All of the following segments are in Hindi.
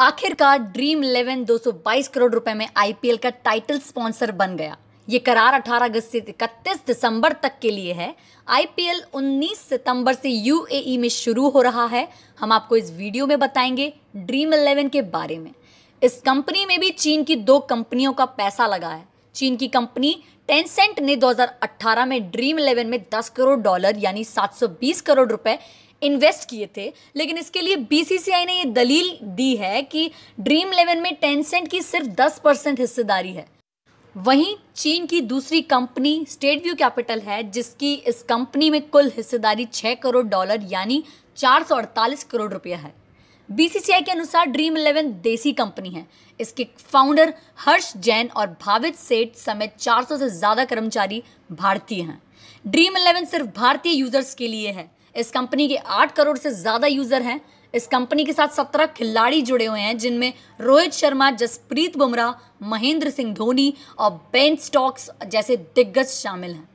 आखिरकार ड्रीम इलेवन 222 करोड़ रुपए में आईपीएल का टाइटल स्पॉन्सर बन गया ये करार 18 अगस्त से इकतीस दिसंबर तक के लिए है आईपीएल 19 सितंबर से यूएई e में शुरू हो रहा है हम आपको इस वीडियो में बताएंगे ड्रीम इलेवन के बारे में इस कंपनी में भी चीन की दो कंपनियों का पैसा लगा है चीन की कंपनी टेंसेंट ने 2018 में ड्रीम इलेवन में 10 करोड़ डॉलर यानी 720 करोड़ रुपए इन्वेस्ट किए थे लेकिन इसके लिए बीसीसीआई ने यह दलील दी है कि ड्रीम इलेवन में टेंसेंट की सिर्फ 10 परसेंट हिस्सेदारी है वहीं चीन की दूसरी कंपनी स्टेट व्यू कैपिटल है जिसकी इस कंपनी में कुल हिस्सेदारी 6 करोड़ डॉलर यानी चार करोड़ रुपया है बीसीसीआई के अनुसार ड्रीम इलेवन देसी कंपनी है इसके फाउंडर हर्ष जैन और भावित सेठ समेत 400 से ज़्यादा कर्मचारी भारतीय हैं ड्रीम इलेवन सिर्फ भारतीय यूजर्स के लिए है इस कंपनी के 8 करोड़ से ज़्यादा यूजर हैं इस कंपनी के साथ 17 खिलाड़ी जुड़े हुए हैं जिनमें रोहित शर्मा जसप्रीत बुमराह महेंद्र सिंह धोनी और बेन स्टॉक्स जैसे दिग्गज शामिल हैं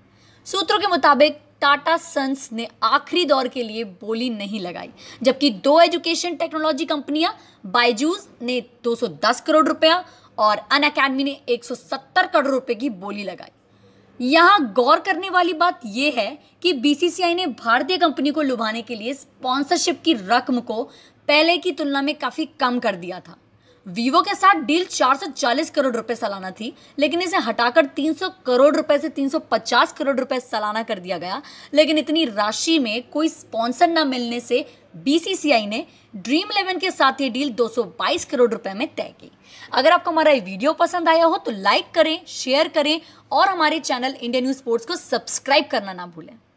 सूत्रों के मुताबिक टाटा सन्स ने आखिरी दौर के लिए बोली नहीं लगाई जबकि दो एजुकेशन टेक्नोलॉजी कंपनियां बायजूस ने 210 करोड़ रुपया और अन अकेडमी ने 170 करोड़ रुपए की बोली लगाई यहां गौर करने वाली बात यह है कि बीसीसीआई ने भारतीय कंपनी को लुभाने के लिए स्पॉन्सरशिप की रकम को पहले की तुलना में काफ़ी कम कर दिया था वीवो के साथ डील 440 करोड़ रुपए सालाना थी लेकिन इसे हटाकर 300 करोड़ रुपए से 350 करोड़ रुपए सालाना कर दिया गया लेकिन इतनी राशि में कोई स्पॉन्सर न मिलने से बीसीसीआई ने ड्रीम इलेवन के साथ ये डील 222 करोड़ रुपए में तय की अगर आपको हमारा ये वीडियो पसंद आया हो तो लाइक करें शेयर करें और हमारे चैनल इंडिया न्यूज स्पोर्ट्स को सब्सक्राइब करना ना भूलें